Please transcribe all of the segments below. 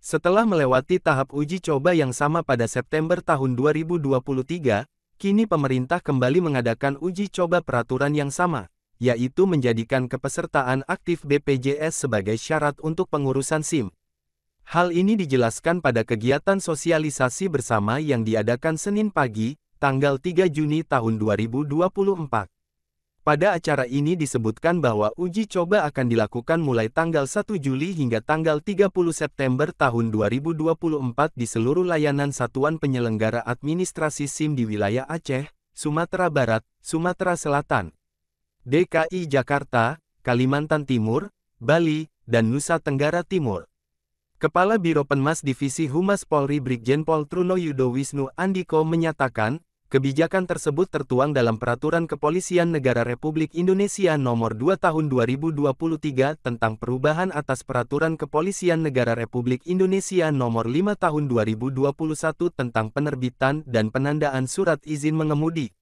Setelah melewati tahap uji coba yang sama pada September tahun 2023, kini pemerintah kembali mengadakan uji coba peraturan yang sama, yaitu menjadikan kepesertaan aktif BPJS sebagai syarat untuk pengurusan SIM. Hal ini dijelaskan pada kegiatan sosialisasi bersama yang diadakan Senin pagi, tanggal 3 Juni tahun 2024. Pada acara ini disebutkan bahwa uji coba akan dilakukan mulai tanggal 1 Juli hingga tanggal 30 September tahun 2024 di seluruh layanan satuan penyelenggara administrasi SIM di wilayah Aceh, Sumatera Barat, Sumatera Selatan, DKI Jakarta, Kalimantan Timur, Bali, dan Nusa Tenggara Timur. Kepala Biro Penmas Divisi Humas Polri Brigjen Pol Truno Yudo Wisnu Andiko menyatakan, Kebijakan tersebut tertuang dalam Peraturan Kepolisian Negara Republik Indonesia Nomor 2 Tahun 2023 tentang perubahan atas Peraturan Kepolisian Negara Republik Indonesia Nomor 5 Tahun 2021 tentang penerbitan dan penandaan surat izin mengemudi.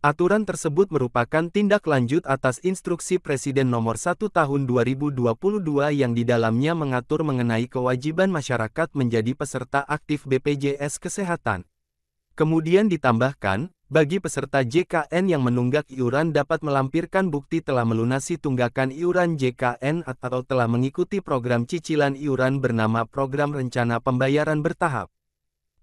Aturan tersebut merupakan tindak lanjut atas instruksi Presiden Nomor 1 Tahun 2022 yang di dalamnya mengatur mengenai kewajiban masyarakat menjadi peserta aktif BPJS Kesehatan. Kemudian ditambahkan, bagi peserta JKN yang menunggak iuran dapat melampirkan bukti telah melunasi tunggakan iuran JKN atau telah mengikuti program cicilan iuran bernama Program Rencana Pembayaran Bertahap.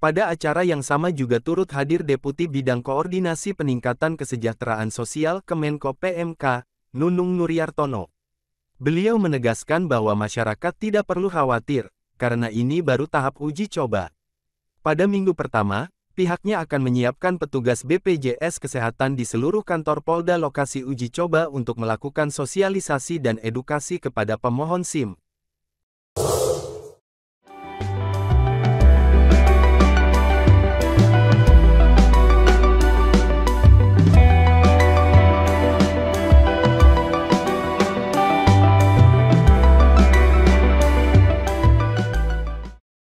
Pada acara yang sama juga turut hadir Deputi Bidang Koordinasi Peningkatan Kesejahteraan Sosial Kemenko PMK, Nunung Nuriartono. Beliau menegaskan bahwa masyarakat tidak perlu khawatir, karena ini baru tahap uji coba. Pada minggu pertama, pihaknya akan menyiapkan petugas BPJS Kesehatan di seluruh kantor Polda lokasi uji coba untuk melakukan sosialisasi dan edukasi kepada pemohon SIM.